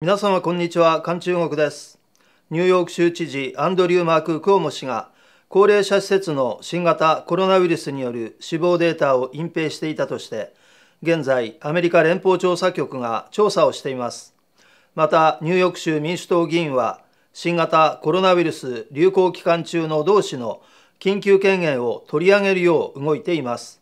皆様こんにちは韓中国ですニューヨーク州知事アンドリュー・マーク・クオモ氏が高齢者施設の新型コロナウイルスによる死亡データを隠蔽していたとして現在アメリカ連邦調査局が調査をしていますまたニューヨーク州民主党議員は新型コロナウイルス流行期間中の同氏の緊急権限を取り上げるよう動いています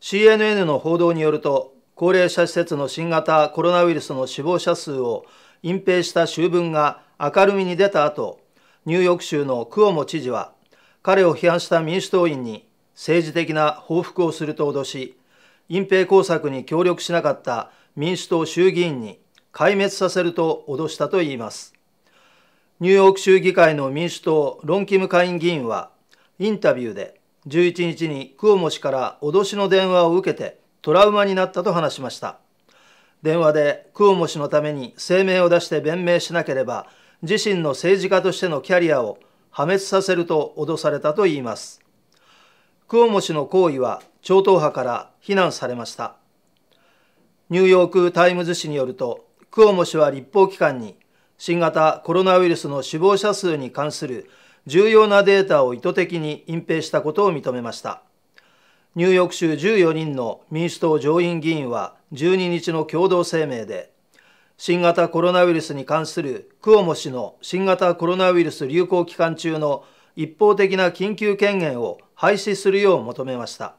CNN の報道によると高齢者施設の新型コロナウイルスの死亡者数を隠蔽した醜分が明るみに出た後、ニューヨーク州のクオモ知事は、彼を批判した民主党員に政治的な報復をすると脅し、隠蔽工作に協力しなかった民主党衆議院に壊滅させると脅したといいます。ニューヨーク州議会の民主党ロン・キム下院議員は、インタビューで11日にクオモ氏から脅しの電話を受けて、トラウマになったと話しました電話でクオモ氏のために声明を出して弁明しなければ自身の政治家としてのキャリアを破滅させると脅されたといいますクオモ氏の行為は超党派から非難されましたニューヨーク・タイムズ紙によるとクオモ氏は立法機関に新型コロナウイルスの死亡者数に関する重要なデータを意図的に隠蔽したことを認めましたニューヨーク州14人の民主党上院議員は12日の共同声明で、新型コロナウイルスに関するクオモ氏の新型コロナウイルス流行期間中の一方的な緊急権限を廃止するよう求めました。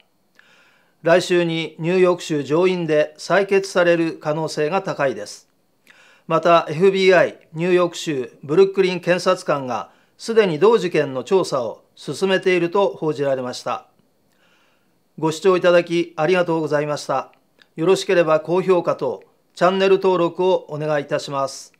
来週にニューヨーク州上院で採決される可能性が高いです。また FBI ニューヨーク州ブルックリン検察官がすでに同事件の調査を進めていると報じられました。ご視聴いただきありがとうございました。よろしければ高評価とチャンネル登録をお願いいたします。